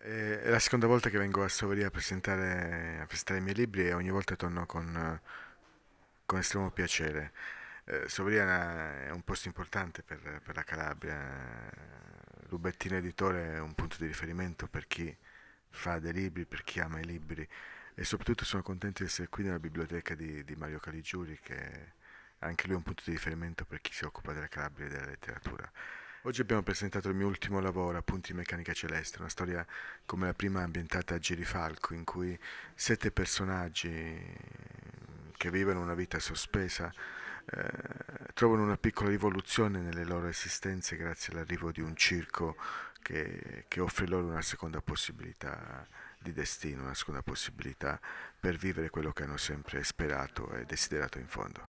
Eh, è la seconda volta che vengo a Soveria a presentare, a presentare i miei libri e ogni volta torno con, con estremo piacere. Eh, Soveria è un posto importante per, per, la Calabria. Lubettino Editore è un punto di riferimento per chi fa dei libri, per chi ama i libri e soprattutto sono contento di essere qui nella biblioteca di, di Mario Caligiuri che anche lui è un punto di riferimento per chi si occupa della Calabria e della letteratura. Oggi abbiamo presentato il mio ultimo lavoro, Appunti Meccanica Celeste, una storia come la prima ambientata a Girifalco, in cui sette personaggi che vivono una vita sospesa eh, trovano una piccola rivoluzione nelle loro esistenze grazie all'arrivo di un circo che, che offre loro una seconda possibilità di destino, una seconda possibilità per vivere quello che hanno sempre sperato e desiderato in fondo.